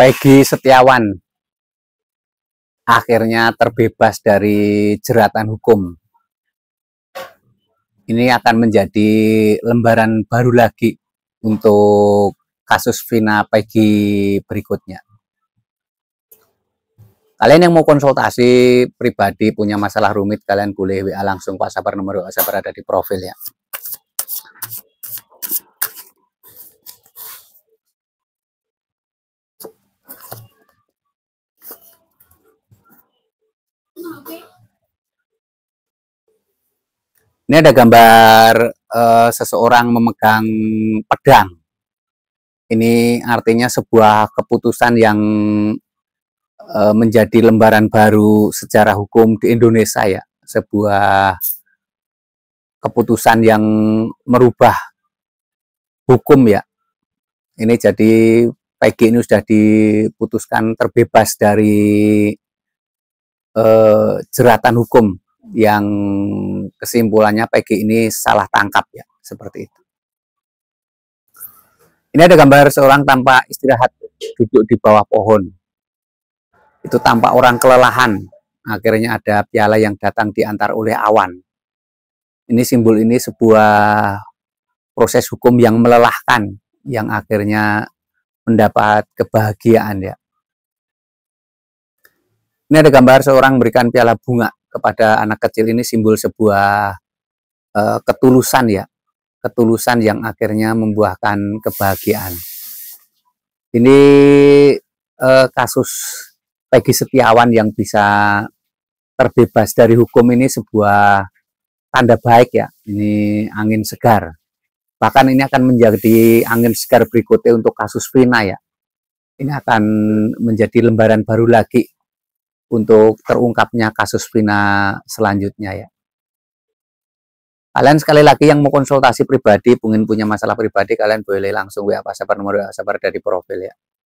Peggy Setiawan akhirnya terbebas dari jeratan hukum. Ini akan menjadi lembaran baru lagi untuk kasus Vina Peggy berikutnya. Kalian yang mau konsultasi pribadi punya masalah rumit, kalian boleh WA langsung Pak Sabar nomor WA Sabar ada di profil ya. Ini ada gambar uh, seseorang memegang pedang. Ini artinya sebuah keputusan yang uh, menjadi lembaran baru secara hukum di Indonesia ya, sebuah keputusan yang merubah hukum ya. Ini jadi PG ini sudah diputuskan terbebas dari Eh, jeratan hukum yang kesimpulannya PG ini salah tangkap ya seperti itu. Ini ada gambar seorang tanpa istirahat duduk di bawah pohon. Itu tampak orang kelelahan. Akhirnya ada piala yang datang diantar oleh awan. Ini simbol ini sebuah proses hukum yang melelahkan yang akhirnya mendapat kebahagiaan ya ini ada gambar seorang berikan piala bunga kepada anak kecil ini simbol sebuah uh, ketulusan ya. Ketulusan yang akhirnya membuahkan kebahagiaan. Ini uh, kasus Peggy Setiawan yang bisa terbebas dari hukum ini sebuah tanda baik ya. Ini angin segar. Bahkan ini akan menjadi angin segar berikutnya untuk kasus Vina ya. Ini akan menjadi lembaran baru lagi untuk terungkapnya kasus Vina selanjutnya ya. Kalian sekali lagi yang mau konsultasi pribadi, pengen punya masalah pribadi, kalian boleh langsung WA Pak Sabar nomor WA Sabar dari profil ya.